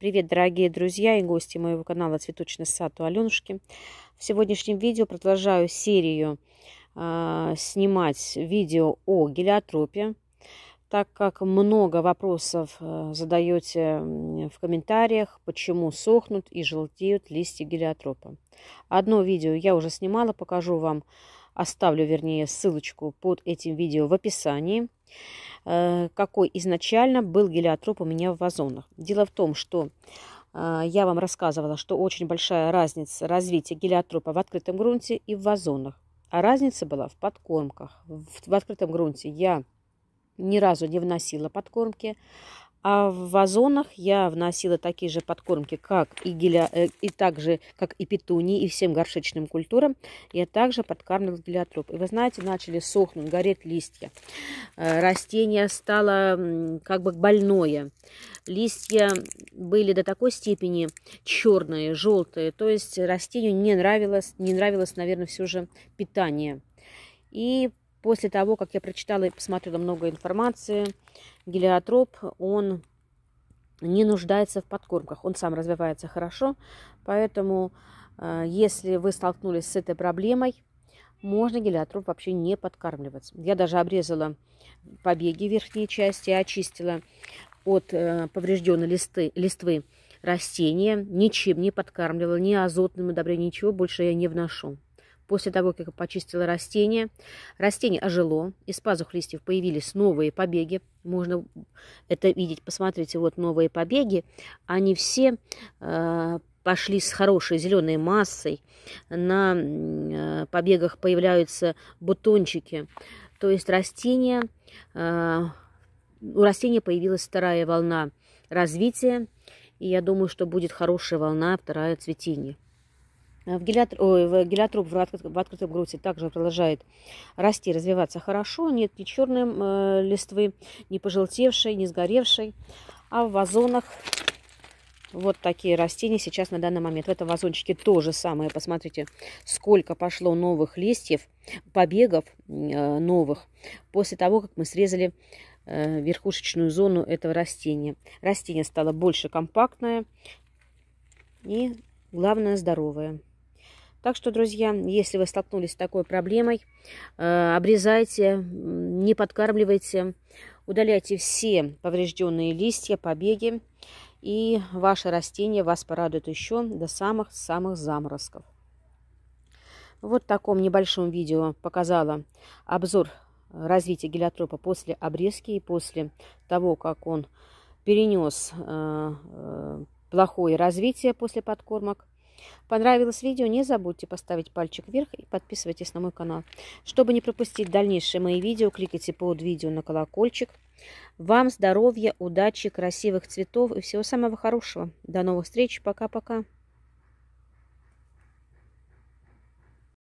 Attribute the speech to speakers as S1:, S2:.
S1: Привет, дорогие друзья и гости моего канала «Цветочный сад» у Аленушки. В сегодняшнем видео продолжаю серию э, снимать видео о гелиотропе, так как много вопросов э, задаете в комментариях, почему сохнут и желтеют листья гелиотропа. Одно видео я уже снимала, покажу вам, оставлю, вернее, ссылочку под этим видео в описании. Э, какой изначально был гелиотроп у меня в вазонах. Дело в том, что э, я вам рассказывала, что очень большая разница развития гелиотропа в открытом грунте и в вазонах. А разница была в подкормках. В, в открытом грунте я ни разу не вносила подкормки. А в вазонах я вносила такие же подкормки, как и, геля, э, и также, как и петунии, и всем горшечным культурам. Я также подкармливала гелиотроп. И вы знаете, начали сохнуть, гореть листья. Э, растение стало как бы больное. Листья были до такой степени черные, желтые. То есть растению не нравилось, не нравилось наверное, все же питание. И После того, как я прочитала и посмотрела много информации, гелиотроп, он не нуждается в подкормках. Он сам развивается хорошо, поэтому э, если вы столкнулись с этой проблемой, можно гелиотроп вообще не подкармливать. Я даже обрезала побеги верхней части, очистила от э, поврежденной листы, листвы растения, ничем не подкармливала, ни азотным удобрением, ничего больше я не вношу. После того, как я почистила растение, растение ожило, из пазух листьев появились новые побеги. Можно это видеть, посмотрите, вот новые побеги. Они все э, пошли с хорошей зеленой массой. На э, побегах появляются бутончики. То есть растение, э, у растения появилась вторая волна развития. И я думаю, что будет хорошая волна, вторая цветение. Э, в, гелиотр... Ой, в гелиотроп в, открыт... в открытом грунте также продолжает расти, развиваться хорошо. Нет ни черной э, листвы, ни пожелтевшей, ни сгоревшей. А в вазонах вот такие растения сейчас на данный момент. В этом вазончике то же самое. Посмотрите, сколько пошло новых листьев, побегов э, новых после того, как мы срезали верхушечную зону этого растения. Растение стало больше компактное и, главное, здоровое. Так что, друзья, если вы столкнулись с такой проблемой, э, обрезайте, не подкармливайте, удаляйте все поврежденные листья, побеги, и ваше растение вас порадует еще до самых-самых заморозков. Вот в таком небольшом видео показала обзор развития гелиотропа после обрезки и после того, как он перенес э, э, плохое развитие после подкормок. Понравилось видео? Не забудьте поставить пальчик вверх и подписывайтесь на мой канал. Чтобы не пропустить дальнейшие мои видео, кликайте под видео на колокольчик. Вам здоровья, удачи, красивых цветов и всего самого хорошего. До новых встреч. Пока-пока.